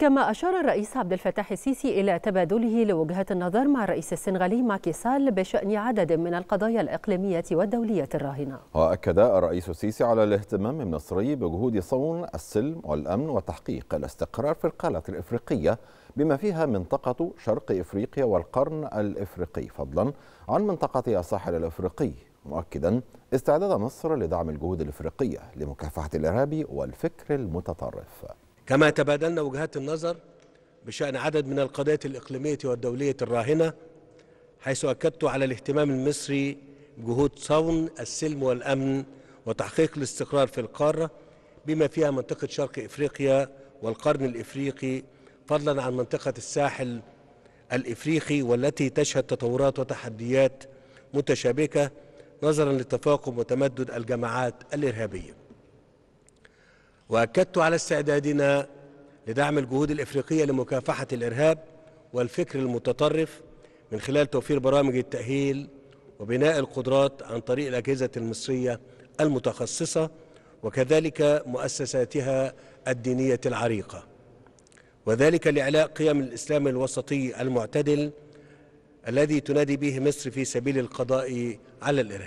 كما أشار الرئيس عبد الفتاح السيسي إلى تبادله لوجهة النظر مع الرئيس السنغالي ماكي سال بشأن عدد من القضايا الإقليمية والدولية الراهنة وأكد الرئيس السيسي على الاهتمام المصري بجهود صون السلم والأمن وتحقيق الاستقرار في القارة الإفريقية بما فيها منطقة شرق إفريقيا والقرن الإفريقي فضلا عن منطقة الساحل الإفريقي مؤكدا استعداد مصر لدعم الجهود الإفريقية لمكافحة الإرهاب والفكر المتطرف كما تبادلنا وجهات النظر بشأن عدد من القضايا الإقليمية والدولية الراهنة حيث أكدت على الاهتمام المصري بجهود صون السلم والأمن وتحقيق الاستقرار في القارة بما فيها منطقة شرق إفريقيا والقرن الإفريقي فضلا عن منطقة الساحل الإفريقي والتي تشهد تطورات وتحديات متشابكة نظرا لتفاقم وتمدد الجماعات الإرهابية واكدت على استعدادنا لدعم الجهود الافريقيه لمكافحه الارهاب والفكر المتطرف من خلال توفير برامج التاهيل وبناء القدرات عن طريق الاجهزه المصريه المتخصصه وكذلك مؤسساتها الدينيه العريقه وذلك لاعلاء قيم الاسلام الوسطي المعتدل الذي تنادي به مصر في سبيل القضاء على الارهاب